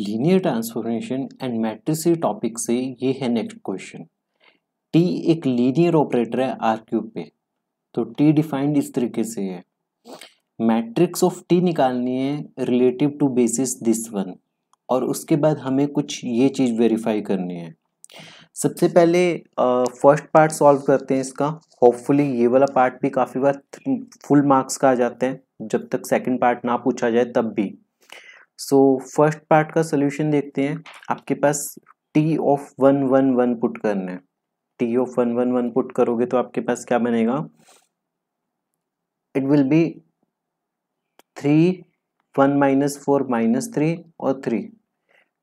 linear transformation and matrices topic से ये है नेक्स्ट क्वेश्चन टी एक लीनियर ऑपरेटर है आर क्यूब पे तो टी डिफाइंड इस तरीके से है मैट्रिक्स ऑफ टी निकालनी है relative to basis this one और उसके बाद हमें कुछ ये चीज़ वेरीफाई करनी है सबसे पहले फर्स्ट पार्ट सॉल्व करते हैं इसका होपफुली ये वाला पार्ट भी काफ़ी बार फुल मार्क्स का आ जाते हैं जब तक सेकंड पार्ट ना पूछा जाए तब भी सो फर्स्ट पार्ट का सोल्यूशन देखते हैं आपके पास T of one one one put करना है T of one one one put करोगे तो आपके पास क्या बनेगा it will be three one minus four minus three और थ्री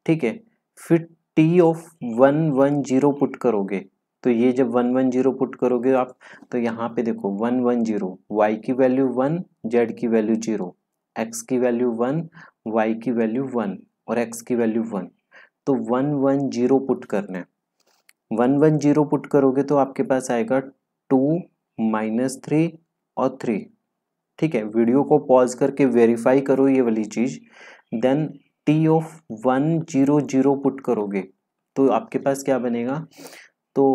ठीक है फिर T of one one zero put करोगे तो ये जब वन वन जीरो पुट करोगे आप तो यहाँ पे देखो वन वन जीरो वाई की वैल्यू वन जेड की वैल्यू जीरो एक्स की वैल्यू वन वाई की वैल्यू वन और एक्स की वैल्यू वन तो वन वन जीरो पुट करना है वन वन जीरो पुट करोगे तो आपके पास आएगा टू माइनस थ्री और थ्री ठीक है वीडियो को पॉज करके वेरीफाई करो ये वाली चीज़ then T of one zero zero put करोगे तो आपके पास क्या बनेगा तो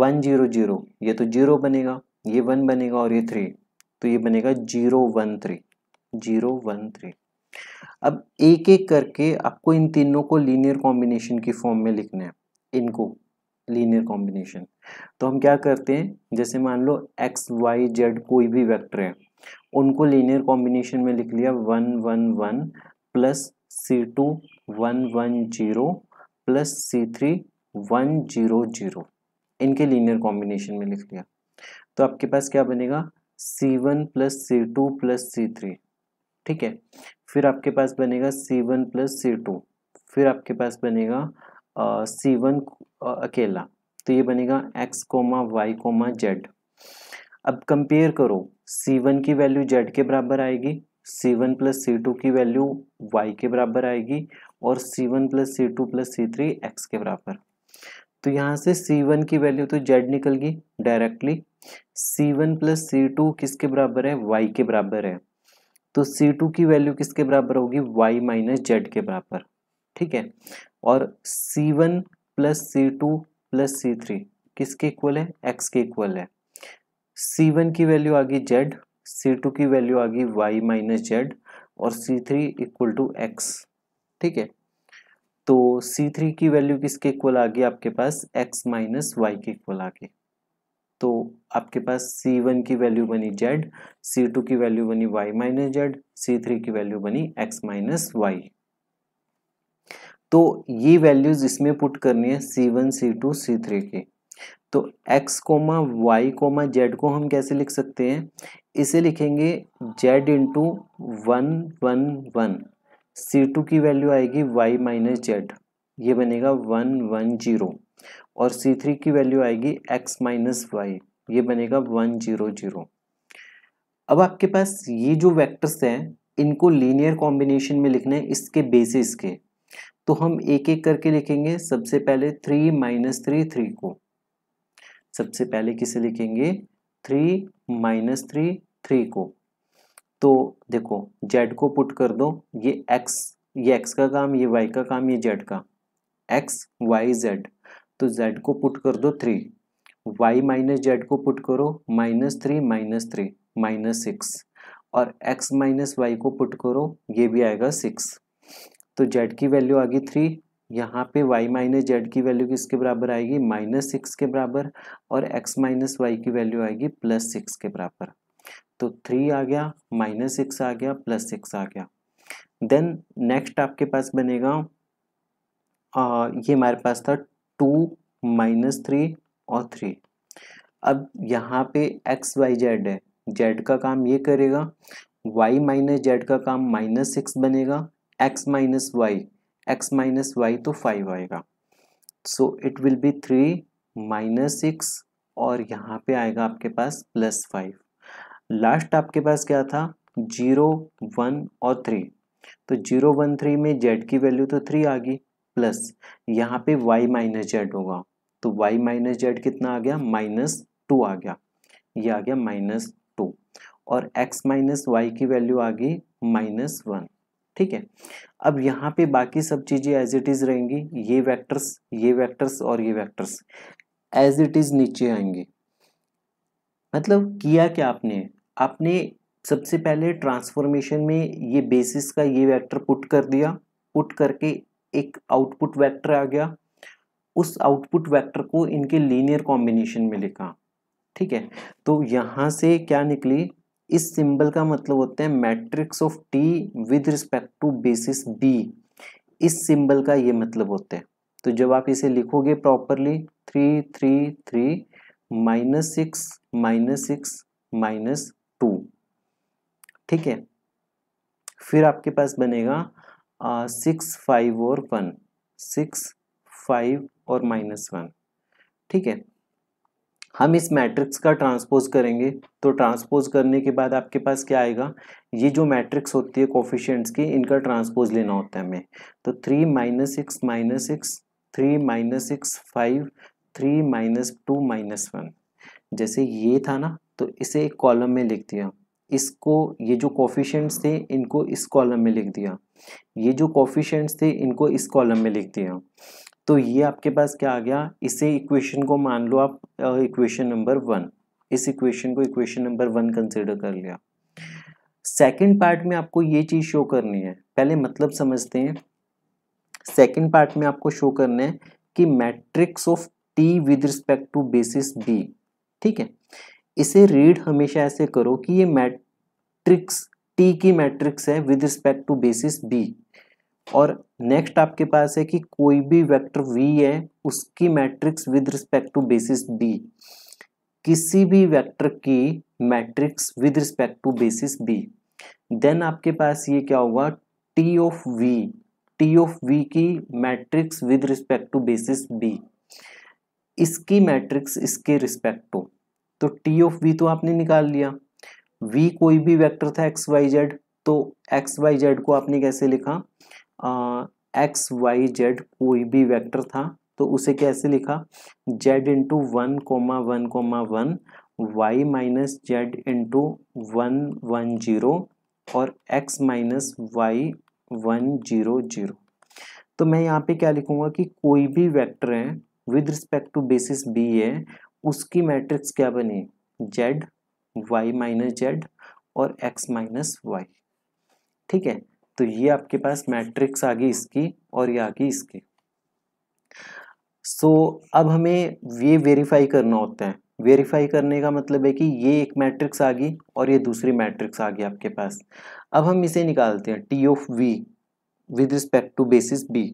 वन जीरो जीरो ये तो जीरो बनेगा ये वन बनेगा और ये थ्री तो ये बनेगा zero one three zero one three अब एक एक करके आपको इन तीनों को लीनियर कॉम्बिनेशन की फॉर्म में लिखना है इनको लीनियर कॉम्बिनेशन तो हम क्या करते हैं जैसे मान लो एक्स वाई जेड कोई भी वेक्टर है उनको लीनियर कॉम्बिनेशन में लिख लिया वन वन वन प्लस सी two one one zero plus सी थ्री वन जीरो जीरो इनके लीनियर कॉम्बिनेशन में लिख लिया तो आपके पास क्या बनेगा सी वन प्लस सी टू प्लस सी थ्री ठीक है फिर आपके पास बनेगा सी वन प्लस सी टू फिर आपके पास बनेगा सी वन अकेला तो ये बनेगा x comma y comma z अब कंपेयर करो सी वन की वैल्यू जेड के बराबर आएगी सी वन प्लस सी टू की वैल्यू वाई के बराबर आएगी और सी वन प्लस सी टू प्लस सी थ्री एक्स के बराबर तो यहाँ से सी वन की वैल्यू तो जेड निकल गई डायरेक्टली सी वन प्लस सी टू किसके बराबर है वाई के बराबर है तो C2 की वैल्यू किसके बराबर होगी y माइनस जेड के बराबर ठीक है और C1 वन प्लस सी टू प्लस सी थ्री किसके इक्वल है x के इक्वल है C1 की वैल्यू आ गई जेड सी की वैल्यू आ गई y माइनस जेड और C3 three equal to x ठीक है तो C3 की वैल्यू किसके इक्वल आ गई आपके पास x माइनस वाई के इक्वल आ गई तो आपके पास सी वन की वैल्यू बनी जेड सी टू की वैल्यू बनी y minus z c three की वैल्यू बनी एक्स माइनस वाई तो ये वैल्यूज इसमें पुट करनी है c one c two c three की तो x comma y comma z को हम कैसे लिख सकते हैं इसे लिखेंगे z into one one one c two की वैल्यू आएगी y माइनस जेड ये बनेगा वन वन जीरो और सी थ्री की वैल्यू आएगी एक्स माइनस वाई ये बनेगा वन जीरो जीरो अब आपके पास ये जो वेक्टर्स हैं इनको लीनियर कॉम्बिनेशन में लिखना है इसके बेसिस के तो हम एक एक करके लिखेंगे सबसे पहले थ्री माइनस थ्री थ्री को सबसे पहले किसे लिखेंगे थ्री माइनस थ्री थ्री को तो देखो जेड को पुट कर दो ये एक्स ये एक्स का काम ये वाई का काम ये जेड का एक्स वाई जेड तो z को पुट कर दो थ्री y माइनस जेड को पुट करो minus three minus three minus six और x माइनस वाई को पुट करो ये भी आएगा सिक्स तो जेड की वैल्यू आ गई थ्री यहाँ पे y माइनस जेड की वैल्यू किसके बराबर आएगी माइनस सिक्स के बराबर और x माइनस वाई की वैल्यू आएगी प्लस सिक्स के बराबर तो थ्री आ गया माइनस सिक्स आ गया प्लस सिक्स आ गया देन नेक्स्ट आपके पास बनेगा आ, ये हमारे पास था टू माइनस थ्री और थ्री अब यहाँ पे एक्स वाई जेड है जेड का काम ये करेगा वाई माइनस जेड का काम माइनस सिक्स बनेगा x minus y x minus y तो फाइव आएगा so it will be three minus six और यहाँ पे आएगा आपके पास प्लस फाइव लास्ट आपके पास क्या था जीरो वन और थ्री तो जीरो वन थ्री में जेड की वैल्यू तो थ्री आ गई प्लस यहाँ पे y माइनस जेड होगा तो y माइनस जेड कितना आ गया माइनस टू आ गया ये आ गया माइनस टू और x माइनस वाई की वैल्यू आ गई माइनस वन ठीक है अब यहाँ पे बाकी सब चीज़ें एज इट इज़ रहेंगी ये वेक्टर्स ये वेक्टर्स और ये वेक्टर्स एज इट इज़ नीचे आएंगे मतलब किया क्या आपने आपने सबसे पहले ट्रांसफॉर्मेशन में ये बेसिस का ये वेक्टर पुट कर दिया पुट करके एक आउटपुट वेक्टर आ गया उस आउटपुट वेक्टर को इनके लीनियर कॉम्बिनेशन में लिखा ठीक है तो यहाँ से क्या निकली इस सिंबल का मतलब होता है matrix of T with respect to basis B इस सिंबल का ये मतलब होता है तो जब आप इसे लिखोगे properly three three three minus six minus six minus two ठीक है फिर आपके पास बनेगा सिक्स फाइव और वन सिक्स फाइव और माइनस वन ठीक है हम इस मैट्रिक्स का ट्रांसपोज करेंगे तो ट्रांसपोज करने के बाद आपके पास क्या आएगा ये जो मैट्रिक्स होती है कोफिशेंट्स की इनका ट्रांसपोज लेना होता है हमें तो three minus six minus six three minus six five three minus two minus one जैसे ये था ना तो इसे एक कॉलम में लिख दिया इसको ये जो कॉफिशेंट्स थे इनको इस कॉलम में लिख दिया ये जो कॉफिशेंट्स थे इनको इस कॉलम में लिख दिया तो ये आपके पास क्या आ गया इसे इक्वेशन को मान लो आप इक्वेशन नंबर वन इस इक्वेशन को इक्वेशन नंबर वन कंसिडर कर लिया सेकेंड पार्ट में आपको ये चीज़ शो करनी है पहले मतलब समझते हैं सेकेंड पार्ट में आपको शो करना है कि matrix of T with respect to basis B ठीक है इसे रीड हमेशा ऐसे करो कि ये मैट्रिक्स टी की मैट्रिक्स है with respect to basis B और नेक्स्ट आपके पास है कि कोई भी वेक्टर वी है उसकी matrix with respect to basis B किसी भी वेक्टर की matrix with respect to basis B then आपके पास ये क्या होगा T of V T of V की matrix with respect to basis B इसकी मैट्रिक्स इसके रिस्पेक्ट टू तो टी ऑफ वी तो आपने निकाल लिया वी कोई भी वेक्टर था एक्स वाई जेड तो एक्स वाई जेड को आपने कैसे लिखा एक्स वाई जेड कोई भी वेक्टर था तो उसे कैसे लिखा z into one comma one comma one y minus z into one one zero और x minus y one zero zero तो मैं यहाँ पे क्या लिखूंगा कि कोई भी वेक्टर है with respect to basis B है उसकी मैट्रिक्स क्या बनी जेड वाई माइनस जेड और एक्स माइनस वाई ठीक है तो ये आपके पास मैट्रिक्स आ गई इसकी और ये आ गई इसके सो so, अब हमें ये वेरीफाई करना होता है वेरीफाई करने का मतलब है कि ये एक मैट्रिक्स आ गई और ये दूसरी मैट्रिक्स आ गई आपके पास अब हम इसे निकालते हैं T of V with respect to basis B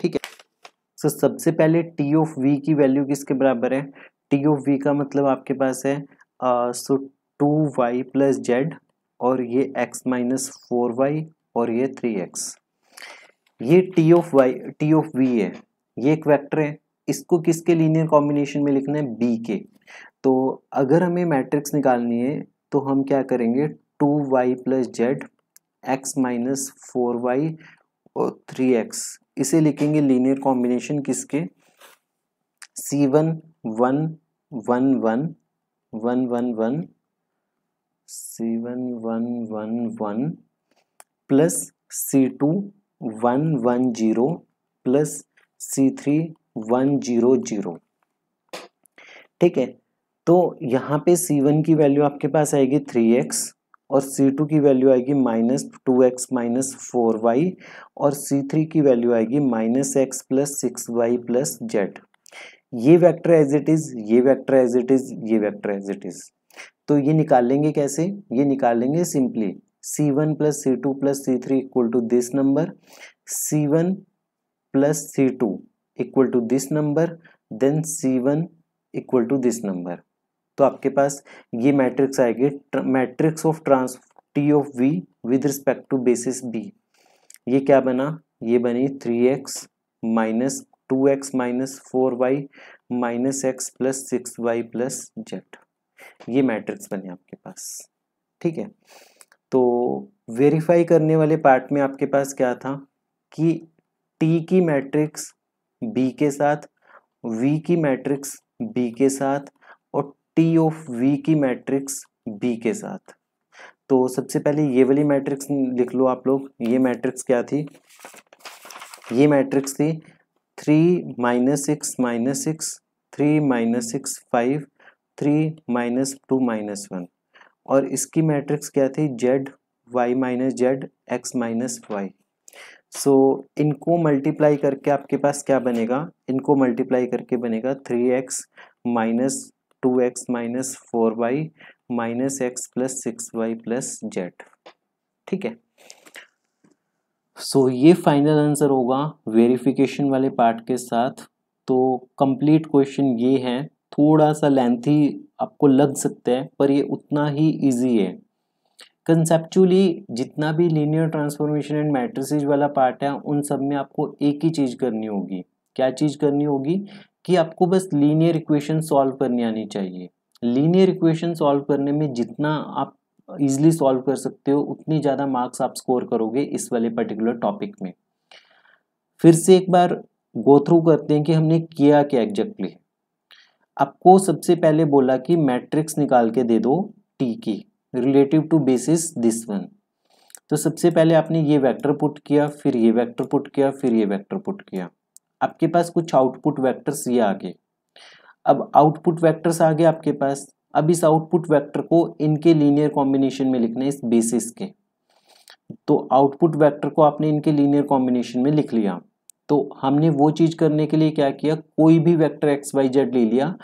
ठीक है सो so, सबसे पहले टी ऑफ वी की वैल्यू किसके बराबर है टी ऑफ वी का मतलब आपके पास है so two y plus z और ये एक्स माइनस फोर वाई और ये थ्री एक्स ये T of y T of V है ये एक वेक्टर है इसको किसके लीनियर कॉम्बिनेशन में लिखना है बी के तो अगर हमें मैट्रिक्स निकालनी है तो हम क्या करेंगे two y plus z x minus four y और थ्री एक्स इसे लिखेंगे लीनियर कॉम्बिनेशन किसके C one one one one one one one seven one one one plus सी two one one zero plus सी थ्री वन जीरो जीरो ठीक है तो यहाँ पे सी one की वैल्यू आपके पास आएगी थ्री एक्स और C2 की वैल्यू आएगी minus two x minus four y और C3 की वैल्यू आएगी minus x plus six y plus z ये वेक्टर एज इट इज ये वेक्टर एज इट इज ये वेक्टर एज इट इज तो ये निकालेंगे कैसे ये निकालेंगे simply C one plus C two plus C three equal to this number C one plus C two equal to this number then C one equal to this number तो आपके पास ये मैट्रिक्स आएगी matrix of trans T of V with respect to basis B ये क्या बना ये बनी three x minus two x minus four y minus x plus six y plus z ये मैट्रिक्स बने आपके पास ठीक है तो वेरीफाई करने वाले पार्ट में आपके पास क्या था कि टी की मैट्रिक्स बी के साथ वी की मैट्रिक्स बी के साथ और टी ऑफ वी की मैट्रिक्स बी के साथ तो सबसे पहले ये वाली मैट्रिक्स लिख लो आप लोग ये मैट्रिक्स क्या थी ये मैट्रिक्स थी three minus six minus six three minus six five three minus two minus one और इसकी मैट्रिक्स क्या थी z y minus z x minus y so इनको मल्टीप्लाई करके आपके पास क्या बनेगा इनको मल्टीप्लाई करके बनेगा three x minus two x minus four y minus x plus six y plus z ठीक है सो so, ये फाइनल आंसर होगा वेरिफिकेशन वाले पार्ट के साथ तो कंप्लीट क्वेश्चन ये है थोड़ा सा लेंथी आपको लग सकता है पर ये उतना ही इजी है कंसेप्चुअली जितना भी लीनियर ट्रांसफॉर्मेशन एंड मैट्रिसेज वाला पार्ट है उन सब में आपको एक ही चीज़ करनी होगी क्या चीज़ करनी होगी कि आपको बस लीनियर इक्वेशन सॉल्व करनी आनी चाहिए लीनियर इक्वेशन सॉल्व करने में जितना आप ईजिली सॉल्व कर सकते हो उतनी ज़्यादा मार्क्स आप स्कोर करोगे इस वाले पर्टिकुलर टॉपिक में फिर से एक बार गो थ्रू करते हैं कि हमने किया क्या एग्जैक्टली आपको सबसे पहले बोला कि मैट्रिक्स निकाल के दे दो टी की relative to basis this one तो सबसे पहले आपने ये वेक्टर पुट किया फिर ये वेक्टर पुट किया फिर ये वेक्टर पुट किया आपके पास कुछ आउटपुट वेक्टर्स ये आ गए अब आउटपुट वेक्टर्स आ गए आपके पास अब इस आउटपुट वेक्टर को इनके लीनियर कॉम्बिनेशन में लिखना है इस बेसिस के तो आउटपुट वेक्टर को आपने इनके लीनियर कॉम्बिनेशन में लिख लिया तो हमने वो चीज़ करने के लिए क्या किया कोई भी वेक्टर एक्स वाई जेड ले लिया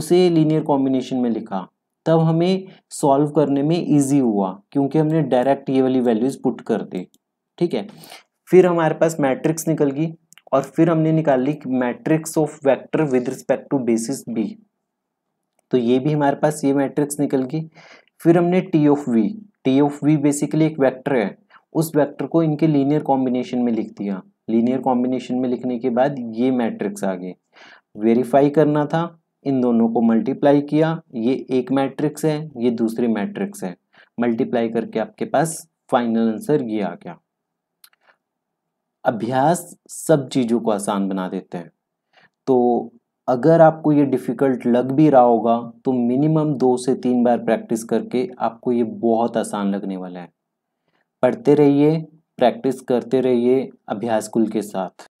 उसे लीनियर कॉम्बिनेशन में लिखा तब हमें सॉल्व करने में इजी हुआ क्योंकि हमने डायरेक्ट ये वाली वैल्यूज़ पुट कर दी ठीक है फिर हमारे पास मैट्रिक्स निकल गई और फिर हमने निकाल ली matrix of vector with respect to basis B तो ये भी हमारे पास ये मैट्रिक्स निकल गई फिर हमने T of V T of V basically एक वेक्टर है उस वेक्टर को इनके लीनियर कॉम्बिनेशन में लिख दिया लीनियर कॉम्बिनेशन में लिखने के बाद ये मैट्रिक्स आ गए वेरीफाई करना था इन दोनों को मल्टीप्लाई किया ये एक मैट्रिक्स है ये दूसरी मैट्रिक्स है मल्टीप्लाई करके आपके पास फाइनल आंसर ये आ गया अभ्यास सब चीज़ों को आसान बना देते हैं तो अगर आपको ये डिफ़िकल्ट लग भी रहा होगा तो मिनिमम दो से तीन बार प्रैक्टिस करके आपको ये बहुत आसान लगने वाला है पढ़ते रहिए प्रैक्टिस करते रहिए अभ्यास कुल के साथ